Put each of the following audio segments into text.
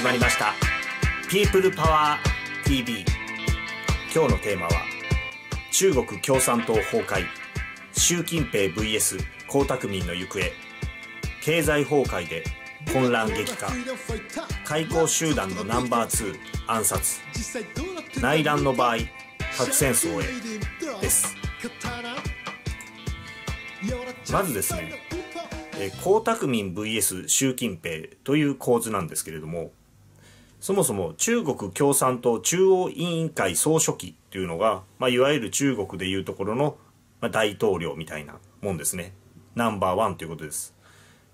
始まりました「ピープルパワー TV」今日のテーマは「中国共産党崩壊習近平 VS 江沢民の行方経済崩壊で混乱激化開港集団のナンバー2暗殺内乱の場合核戦争へ」ですまずですね江沢民 VS 習近平という構図なんですけれどもそもそも中国共産党中央委員会総書記っていうのが、まあ、いわゆる中国でいうところの、まあ、大統領みたいなもんですね。ナンバーワンということです。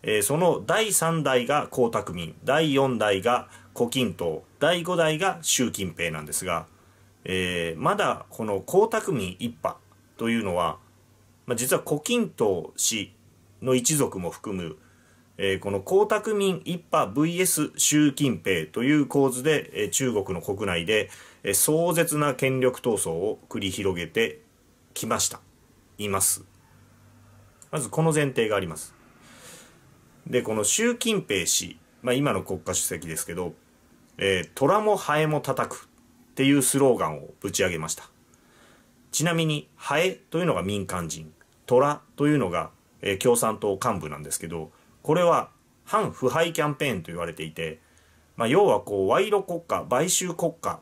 えー、その第3代が江沢民、第4代が胡錦涛、第5代が習近平なんですが、えー、まだこの江沢民一派というのは、まあ、実は胡錦涛氏の一族も含むえー、この江沢民一派 VS 習近平という構図で、えー、中国の国内で、えー、壮絶な権力闘争を繰り広げてきました。います。まずこの前提があります。で、この習近平氏、まあ、今の国家主席ですけど、えー、虎もハエも叩くっていうスローガンをぶち上げました。ちなみに、ハエというのが民間人、虎というのが、えー、共産党幹部なんですけど、これは反腐敗キャンペーンと言われていて、まあ、要はこう賄賂国家買収国家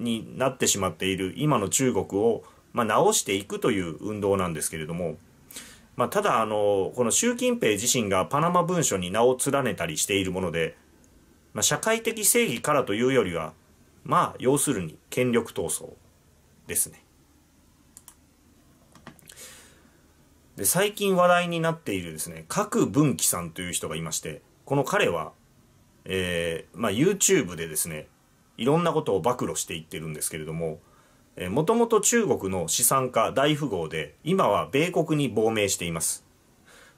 になってしまっている今の中国を、まあ、直していくという運動なんですけれども、まあ、ただあのこの習近平自身がパナマ文書に名を連ねたりしているもので、まあ、社会的正義からというよりはまあ要するに権力闘争ですね。で、最近話題になっているですね、各文輝さんという人がいまして、この彼は、えー、まあ、YouTube でですね、いろんなことを暴露していってるんですけれども、えもともと中国の資産家大富豪で、今は米国に亡命しています。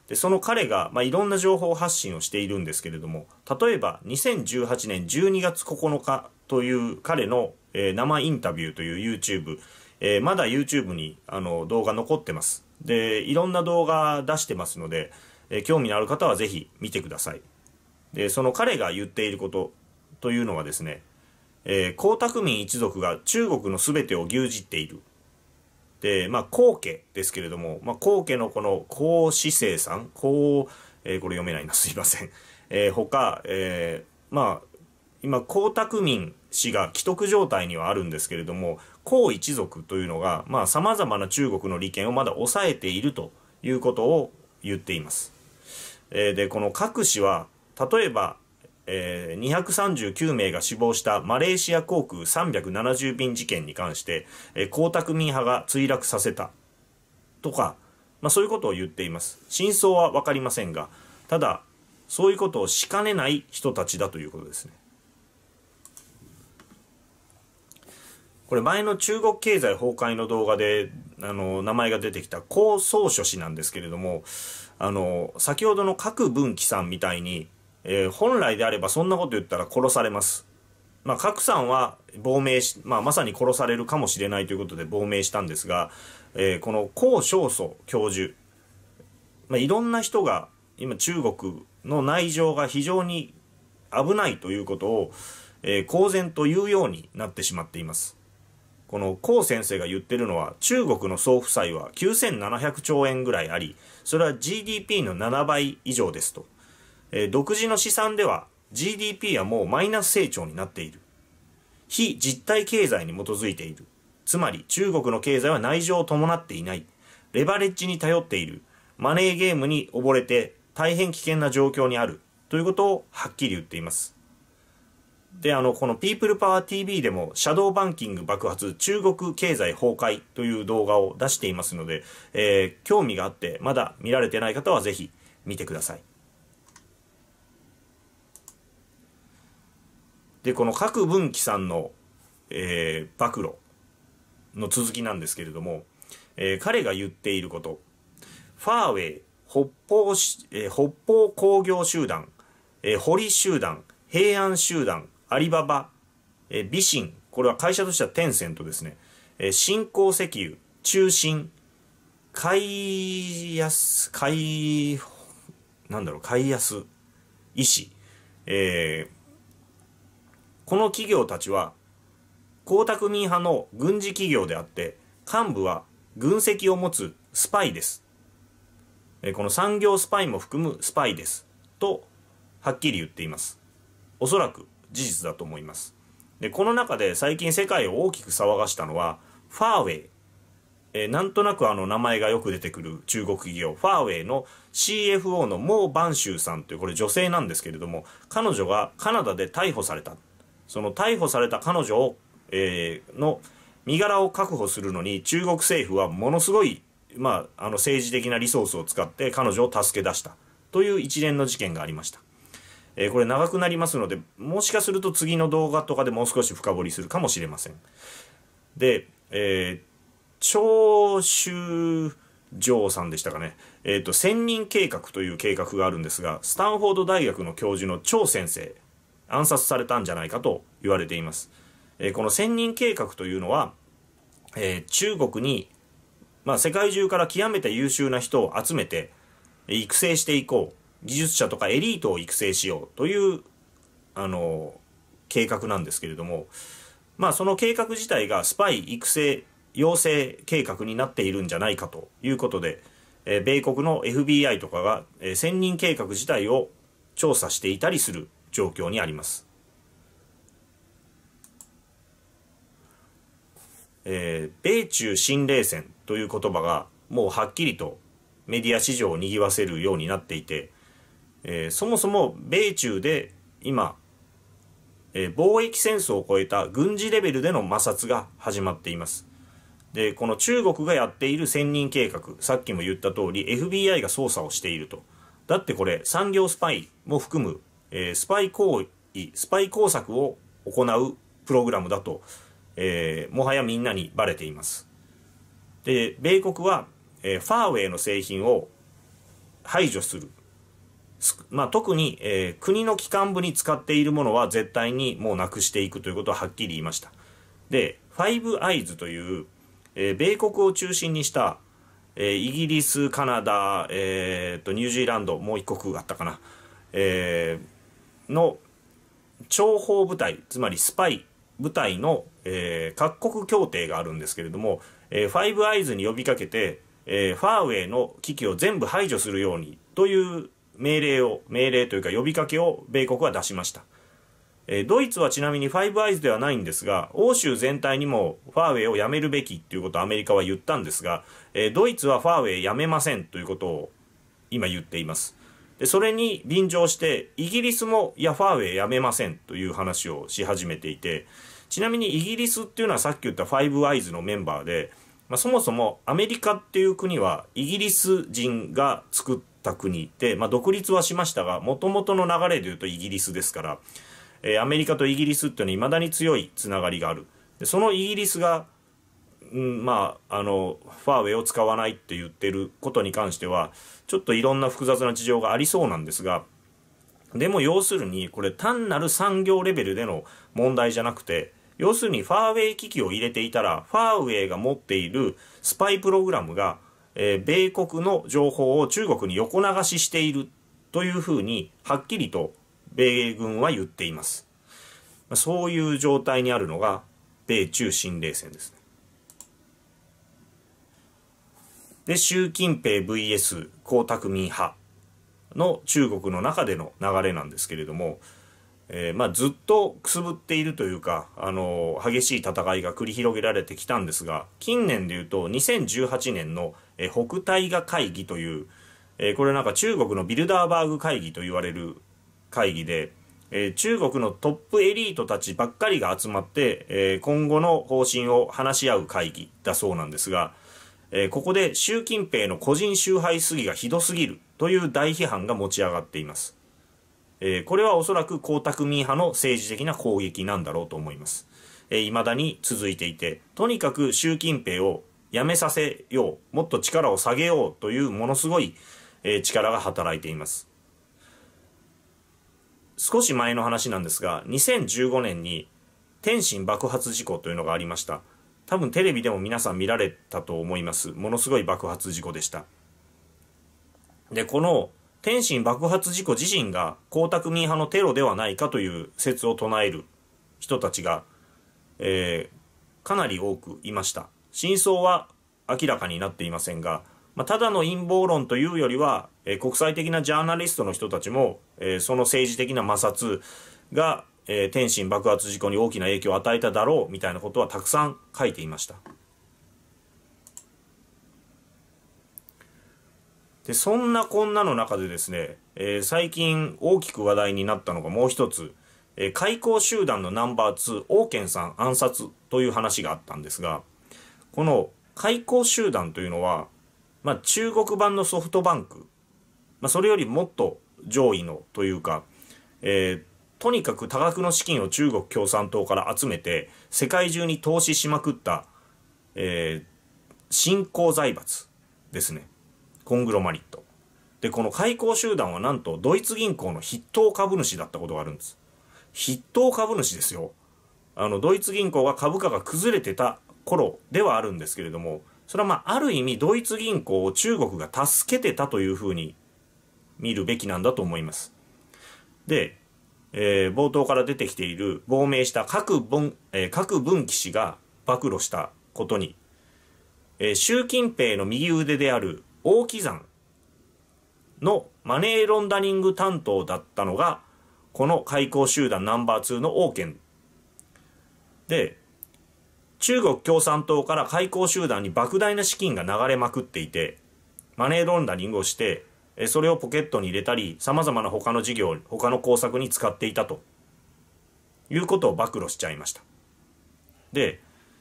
で、その彼が、まあ、いろんな情報発信をしているんですけれども、例えば2018年12月9日という彼の、えー、生インタビューという YouTube、えー、まだ YouTube にあの動画残ってます。で、いろんな動画出してますので、えー、興味のある方はぜひ見てください。で、その彼が言っていることというのはですね、えー、江沢民一族が中国の全てを牛耳っている。で、まあ、皇家ですけれども、まあ、皇家のこの皇子生さん、皇、えー、これ読めないな、すいません。えー、他、えー、まあ、今、江沢民氏が既得状態にはあるんですけれども、孔一族というのが、まあ、様々な中国の利権をまだ抑えているということを言っています。えー、で、この各氏は、例えば、えー、239名が死亡したマレーシア航空370便事件に関して、えー、江沢民派が墜落させたとか、まあ、そういうことを言っています。真相はわかりませんが、ただ、そういうことをしかねない人たちだということですね。これ前の中国経済崩壊の動画で、あの、名前が出てきた江総書氏なんですけれども、あの、先ほどの各文岐さんみたいに、えー、本来であればそんなこと言ったら殺されます。まあ、さんは亡命し、まあ、まさに殺されるかもしれないということで亡命したんですが、えー、この江少祖教授、まあ、いろんな人が今中国の内情が非常に危ないということを、えー、公然と言うようになってしまっています。この高先生が言ってるのは中国の総負債は9700兆円ぐらいありそれは GDP の7倍以上ですと、えー、独自の試算では GDP はもうマイナス成長になっている非実体経済に基づいているつまり中国の経済は内情を伴っていないレバレッジに頼っているマネーゲームに溺れて大変危険な状況にあるということをはっきり言っていますで、あの、このピープルパワー TV でも、シャドーバンキング爆発、中国経済崩壊という動画を出していますので、えー、興味があって、まだ見られてない方はぜひ見てください。で、この各文岐さんの、えー、暴露の続きなんですけれども、えー、彼が言っていること、ファーウェイ、北方、えー、北方工業集団、えー、堀集団、平安集団、アリババ、えー、ビシン、これは会社としてはテンセントですね、えー、新興石油、中心、買いやす、買い、なんだろう、買いやす、医師、えー、この企業たちは、江沢民派の軍事企業であって、幹部は軍籍を持つスパイです。この産業スパイも含むスパイです。と、はっきり言っています。おそらく事実だと思います。で、この中で最近世界を大きく騒がしたのは、ファーウェイ。えー、なんとなくあの名前がよく出てくる中国企業、ファーウェイの CFO のモー・バンシューさんという、これ女性なんですけれども、彼女がカナダで逮捕された。その逮捕された彼女を、えー、の身柄を確保するのに中国政府はものすごい、まあ、あの政治的なリソースを使って彼女を助け出したという一連の事件がありました。えー、これ長くなりますので、もしかすると次の動画とかでもう少し深掘りするかもしれません。で、えー、長州城さんでしたかね。えっ、ー、と、千人計画という計画があるんですが、スタンフォード大学の教授の張先生、暗殺されたんじゃないかと言われています。えー、この千人計画というのは、えー、中国に、まあ、世界中から極めて優秀な人を集めて、育成していこう。技術者とかエリートを育成しようという、あの、計画なんですけれども、まあその計画自体がスパイ育成養成計画になっているんじゃないかということで、えー、米国の FBI とかが、えー、専任計画自体を調査していたりする状況にあります。えー、米中新冷戦という言葉がもうはっきりとメディア市場を賑わせるようになっていて、えー、そもそも米中で今、えー、貿易戦争を超えた軍事レベルでの摩擦が始まっています。で、この中国がやっている専任計画、さっきも言った通り FBI が捜査をしていると。だってこれ産業スパイも含む、えー、スパイ行為、スパイ工作を行うプログラムだと、えー、もはやみんなにバレています。で、米国は、えー、ファーウェイの製品を排除する。まあ、特に、えー、国の機関部に使っているものは絶対にもうなくしていくということははっきり言いました。で、ファイブアイズという、えー、米国を中心にした、えー、イギリス、カナダ、えー、とニュージーランド、もう一国あったかな、えー、の諜報部隊、つまりスパイ部隊の、えー、各国協定があるんですけれども、えー、ファイブアイズに呼びかけて、えー、ファーウェイの機器を全部排除するようにという命令を、命令というか呼びかけを米国は出しました。えドイツはちなみにファイブアイズではないんですが、欧州全体にもファーウェイをやめるべきということをアメリカは言ったんですが、えドイツはファーウェイやめませんということを今言っています。でそれに便乗して、イギリスもいやファーウェイやめませんという話をし始めていて、ちなみにイギリスっていうのはさっき言ったファイブアイズのメンバーで、まあ、そもそもアメリカっていう国はイギリス人が作った国で、まあ、独立はしましたが、もともとの流れでいうとイギリスですから、えー、アメリカとイギリスっていうのは未だに強いつながりがある。でそのイギリスが、うん、まあ、あの、ファーウェイを使わないって言ってることに関しては、ちょっといろんな複雑な事情がありそうなんですが、でも要するに、これ単なる産業レベルでの問題じゃなくて、要するにファーウェイ機器を入れていたら、ファーウェイが持っているスパイプログラムがえー、米国の情報を中国に横流ししているというふうにはっきりと米軍は言っています。そういう状態にあるのが米中新冷戦ですね。で、習近平 VS 江沢民派の中国の中での流れなんですけれども、えー、まあ、ずっとくすぶっているというか、あのー、激しい戦いが繰り広げられてきたんですが、近年でいうと2018年のえ北大河会議という、えこれなんか中国のビルダーバーグ会議と言われる会議で、え中国のトップエリートたちばっかりが集まって、え今後の方針を話し合う会議だそうなんですが、えここで習近平の個人崇拝主義がひどすぎるという大批判が持ち上がっています。えこれはおそらく江沢民派の政治的な攻撃なんだろうと思います。えー、未だに続いていて、とにかく習近平をやめさせよう、もっと力を下げようというものすごい、えー、力が働いています。少し前の話なんですが、2015年に天津爆発事故というのがありました。多分テレビでも皆さん見られたと思います。ものすごい爆発事故でした。で、この天津爆発事故自身が江沢民派のテロではないかという説を唱える人たちが、えー、かなり多くいました。真相は明らかになっていませんが、まあ、ただの陰謀論というよりは、えー、国際的なジャーナリストの人たちも、えー、その政治的な摩擦が、えー、天津爆発事故に大きな影響を与えただろうみたいなことはたくさん書いていました。でそんなこんなの中でですね、えー、最近大きく話題になったのがもう一つ、えー、開口集団のナンバー2、王健さん暗殺という話があったんですが、この開口集団というのは、まあ、中国版のソフトバンク、まあ、それよりもっと上位のというか、えー、とにかく多額の資金を中国共産党から集めて、世界中に投資しまくった、えー、新興財閥ですね。コングロマリット。で、この開口集団はなんとドイツ銀行の筆頭株主だったことがあるんです。筆頭株主ですよ。あの、ドイツ銀行が株価が崩れてた頃ではあるんですけれども、それはまあ、ある意味ドイツ銀行を中国が助けてたというふうに見るべきなんだと思います。で、えー、冒頭から出てきている亡命した各分、えー、各分岐氏が暴露したことに、えー、習近平の右腕である王岐山のマネーロンダリング担当だったのが、この開口集団ナンバー2の王権。で、中国共産党から開港集団に莫大な資金が流れまくっていて、マネーロンダリングをして、それをポケットに入れたり、様々な他の事業、他の工作に使っていたと。いうことを暴露しちゃいました。で、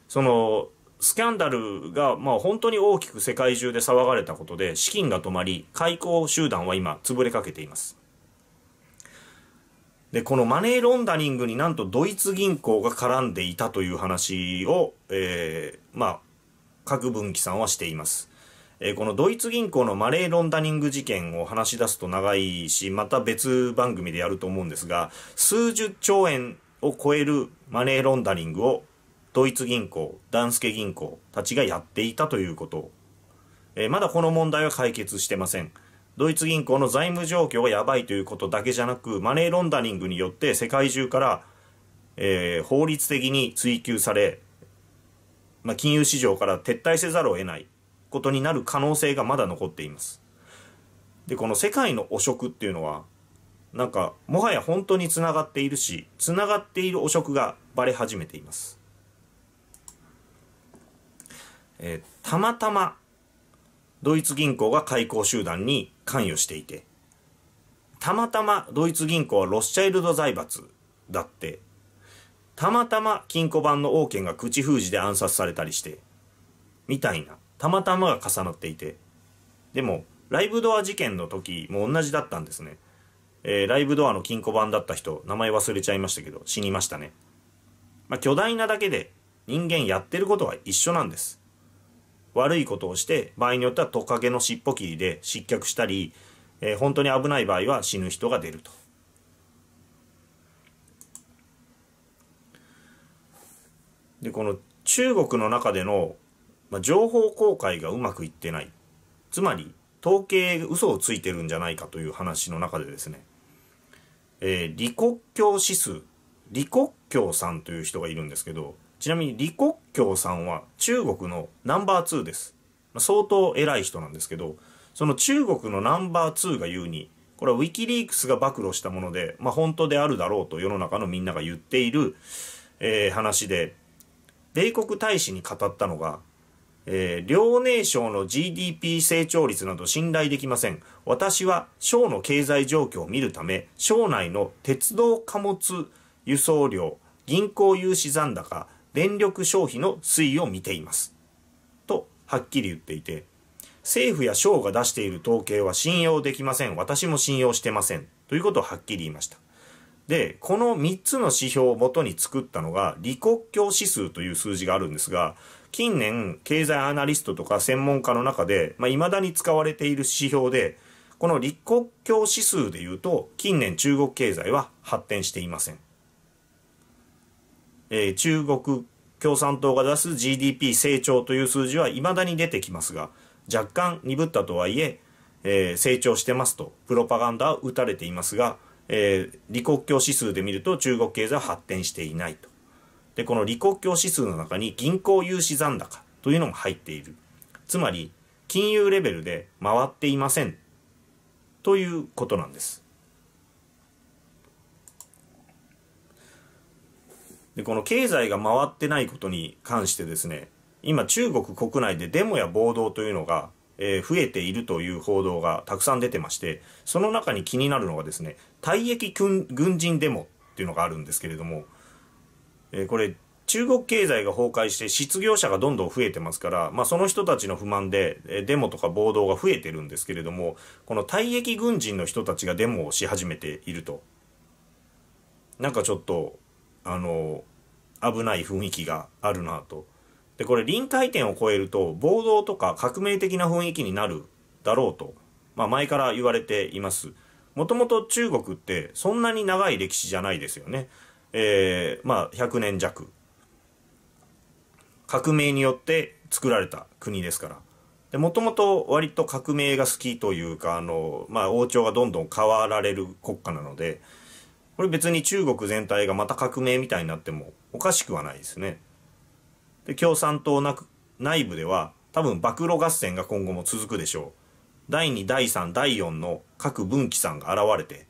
その、スキャンダルが、まあ本当に大きく世界中で騒がれたことで、資金が止まり、開港集団は今、潰れかけています。で、このマネーロンダリングになんとドイツ銀行が絡んでいたという話を、えー、まあ、各分岐さんはしています。えー、このドイツ銀行のマネーロンダリング事件を話し出すと長いし、また別番組でやると思うんですが、数十兆円を超えるマネーロンダリングをドイツ銀行、ダンスケ銀行たちがやっていたということ。えー、まだこの問題は解決してません。ドイツ銀行の財務状況がやばいということだけじゃなくマネーロンダリングによって世界中から、えー、法律的に追及され、まあ、金融市場から撤退せざるを得ないことになる可能性がまだ残っています。でこの世界の汚職っていうのはなんかもはや本当につながっているしつながっている汚職がばれ始めています。えー、たまたまドイツ銀行が開港集団に関与していて、たまたまドイツ銀行はロスチャイルド財閥だって、たまたま金庫番の王権が口封じで暗殺されたりして、みたいな、たまたまが重なっていて、でも、ライブドア事件の時も同じだったんですね。えー、ライブドアの金庫番だった人、名前忘れちゃいましたけど、死にましたね。まあ、巨大なだけで人間やってることは一緒なんです。悪いことをして場合によってはトカゲの尻尾切りで失脚したり、えー、本当に危ない場合は死ぬ人が出ると。でこの中国の中での、まあ、情報公開がうまくいってないつまり統計嘘をついてるんじゃないかという話の中でですね、えー、李克強指数李克強さんという人がいるんですけどちなみに李克強さんは中国のナンバー2です。ま相当偉い人なんですけど、その中国のナンバー2が言うに、これはウィキリークスが暴露したもので、まあ、本当であるだろうと世の中のみんなが言っている、えー、話で、米国大使に語ったのが、えー、両寧省の GDP 成長率など信頼できません。私は省の経済状況を見るため、省内の鉄道貨物輸送量、銀行融資残高、電力消費の推移を見ています。と、はっきり言っていて、政府や省が出している統計は信用できません。私も信用してません。ということをはっきり言いました。で、この3つの指標をもとに作ったのが、李克強指数という数字があるんですが、近年、経済アナリストとか専門家の中で、まあ、未だに使われている指標で、この李国強指数でいうと、近年中国経済は発展していません。え中国共産党が出す GDP 成長という数字はいまだに出てきますが若干鈍ったとはいええー、成長してますとプロパガンダは打たれていますが、えー、李克強指数で見ると中国経済は発展していないとでこの李克強指数の中に銀行融資残高というのも入っているつまり金融レベルで回っていませんということなんですで、この経済が回ってないことに関してですね、今中国国内でデモや暴動というのが、えー、増えているという報道がたくさん出てまして、その中に気になるのがですね、退役軍人デモっていうのがあるんですけれども、えー、これ、中国経済が崩壊して失業者がどんどん増えてますから、まあ、その人たちの不満でデモとか暴動が増えてるんですけれどもこの退役軍人の人たちがデモをし始めているとなんかちょっとあの危ない雰囲気があるなと。で、これ臨界点を超えると暴動とか革命的な雰囲気になるだろうと、まあ前から言われています。もともと中国ってそんなに長い歴史じゃないですよね。えー、まあ100年弱。革命によって作られた国ですから。で、もともと割と革命が好きというか、あの、まあ王朝がどんどん変わられる国家なので、これ別に中国全体がまた革命みたいになってもおかしくはないですね。で、共産党内部では多分暴露合戦が今後も続くでしょう。第2、第3、第4の各分岐さんが現れて、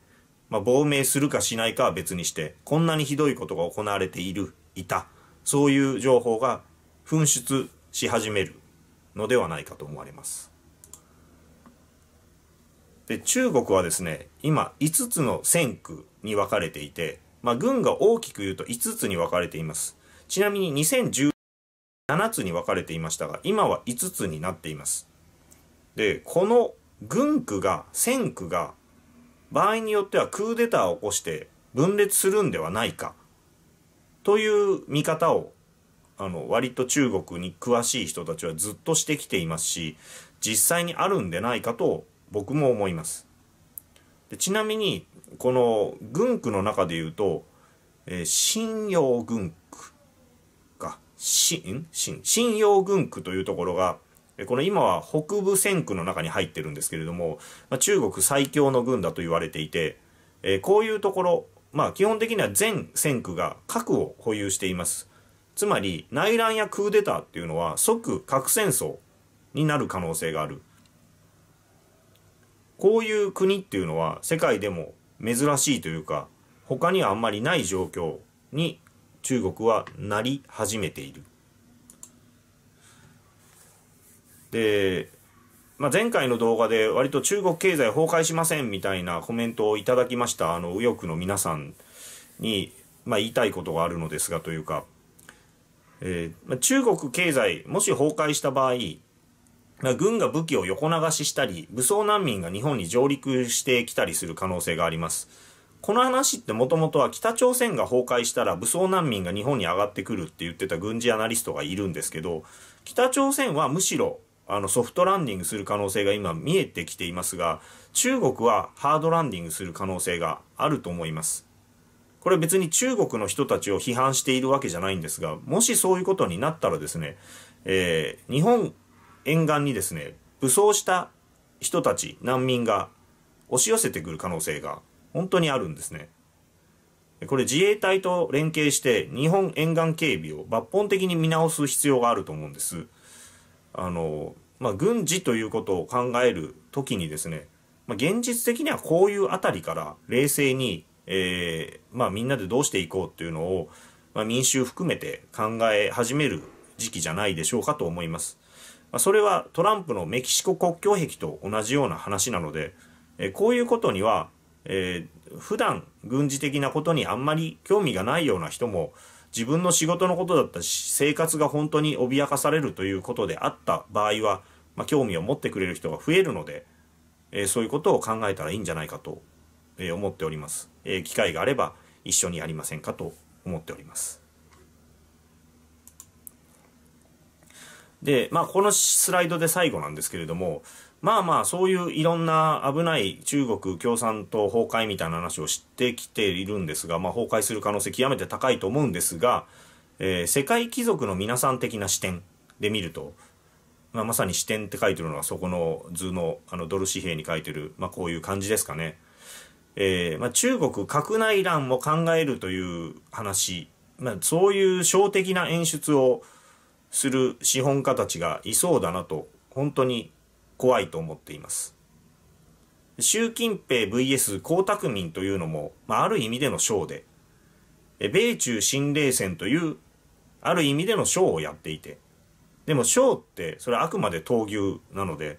まあ、亡命するかしないかは別にして、こんなにひどいことが行われている、いた、そういう情報が噴出し始めるのではないかと思われます。で中国はですね今5つの戦区に分かれていてまあ、軍が大きく言うと5つに分かれています。ちなみに2017つに分かれていましたが、今は5つになっています。で、この軍区が、戦区が、場合によってはクーデターを起こして分裂するんではないか、という見方を、あの、割と中国に詳しい人たちはずっとしてきていますし、実際にあるんでないかと僕も思います。でちなみにこの軍区の中で言うと、えー、信用軍区か、信、信、信用軍区というところが、この今は北部戦区の中に入ってるんですけれども、まあ、中国最強の軍だと言われていて、えー、こういうところ、まあ基本的には全戦区が核を保有しています。つまり内乱やクーデターっていうのは即核戦争になる可能性がある。こういう国っていうのは世界でも珍しいというか、他にはあんまりない状況に中国はなり始めている。で、まあ、前回の動画で割と中国経済崩壊しませんみたいなコメントをいただきました、あの、右翼の皆さんに、まあ、言いたいことがあるのですがというか、えー、中国経済、もし崩壊した場合、軍が武器を横流ししたり、武装難民が日本に上陸してきたりする可能性があります。この話ってもともとは北朝鮮が崩壊したら武装難民が日本に上がってくるって言ってた軍事アナリストがいるんですけど、北朝鮮はむしろあのソフトランディングする可能性が今見えてきていますが、中国はハードランディングする可能性があると思います。これ別に中国の人たちを批判しているわけじゃないんですが、もしそういうことになったらですね、えー、日本沿岸にですね、武装した人たち、難民が押し寄せてくる可能性が本当にあるんですね。これ自衛隊と連携して日本沿岸警備を抜本的に見直す必要があると思うんです。あの、まあ、軍事ということを考える時にですね、まあ、現実的にはこういう辺りから冷静に、えー、まあ、みんなでどうしていこうっていうのを、まあ、民衆含めて考え始める時期じゃないでしょうかと思います。まあ、それはトランプのメキシコ国境壁と同じような話なので、えこういうことには、えー、普段軍事的なことにあんまり興味がないような人も自分の仕事のことだったし生活が本当に脅かされるということであった場合は、まあ、興味を持ってくれる人が増えるので、えー、そういうことを考えたらいいんじゃないかと、えー、思っております、え機会があれば一緒にやりませんかと思っておりますで、まあ、このスライドで最後なんですけれども、まあまあ、そういういろんな危ない中国共産党崩壊みたいな話を知ってきているんですが、まあ、崩壊する可能性極めて高いと思うんですが、えー、世界貴族の皆さん的な視点で見ると、まあ、まさに視点って書いてるのはそこの図のあのドル紙幣に書いてる、まあ、こういう感じですかね。えーまあ、中国閣内乱も考えるという話、まあ、そういう小的な演出をする資本家たちがいそうだなと本当に怖いと思っています。習近平 VS 江沢民というのも、まあ、ある意味での章で、米中新冷戦という、ある意味での章をやっていて、でも章って、それはあくまで闘牛なので、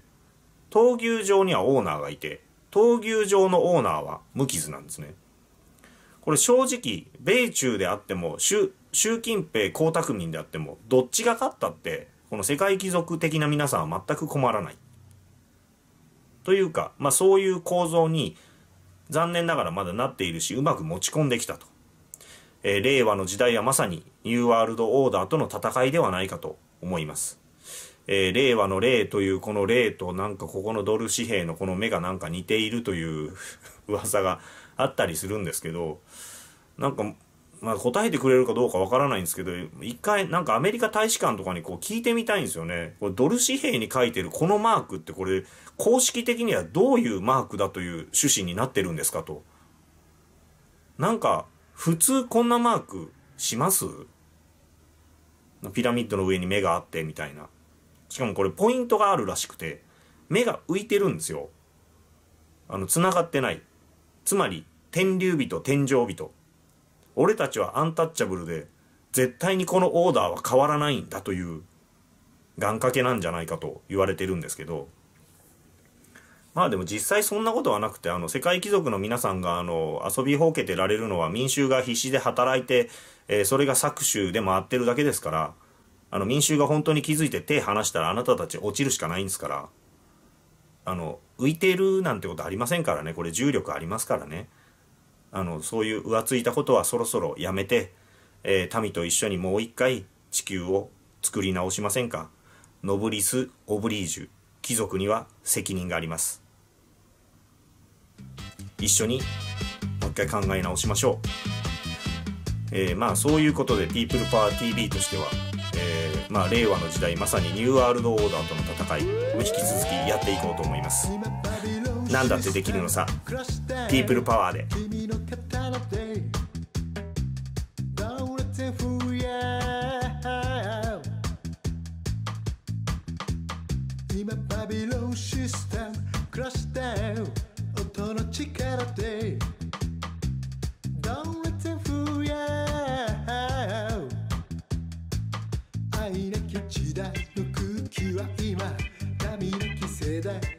闘牛場にはオーナーがいて、闘牛場のオーナーは無傷なんですね。これ正直、米中であっても、習近平、江沢民であっても、どっちが勝ったって、この世界貴族的な皆さんは全く困らない。というか、まあそういう構造に、残念ながらまだなっているし、うまく持ち込んできたと。えー、令和の時代はまさに、ニューワールドオーダーとの戦いではないかと思います。えー、令和の令というこの令となんかここのドル紙幣のこの目がなんか似ているという 噂があったりするんですけど、なんかまあ、答えてくれるかどうかわからないんですけど、一回なんかアメリカ大使館とかにこう聞いてみたいんですよね。これドル紙幣に書いてるこのマークってこれ公式的にはどういうマークだという趣旨になってるんですかと。なんか普通こんなマークしますピラミッドの上に目があってみたいな。しかもこれポイントがあるらしくて、目が浮いてるんですよ。あの、繋がってない。つまり、天竜人、天井人。俺たちはアンタッチャブルで、絶対にこのオーダーは変わらないんだという、願掛けなんじゃないかと言われてるんですけど、まあでも実際そんなことはなくて、あの、世界貴族の皆さんが、あの、遊びほうけてられるのは民衆が必死で働いて、えー、それが搾取で回ってるだけですから、あの、民衆が本当に気づいて手離したらあなたたち落ちるしかないんですから、あの、浮いてるなんてことありませんからね、これ重力ありますからね。あのそういう浮ついたことはそろそろやめて、えー、民と一緒にもう一回地球を作り直しませんかノブリス・オブリージュ貴族には責任があります一緒にもう一回考え直しましょう、えー、まあそういうことで「ピープルパ e ー TV」としては、えー、まあ、令和の時代まさにニューワールドオーダーとの戦いを引き続きやっていこうと思います何んだってできるのさピープルパワーで今パビロンシスタム音の力でどれてふや愛なき時代の空気は今波なき世代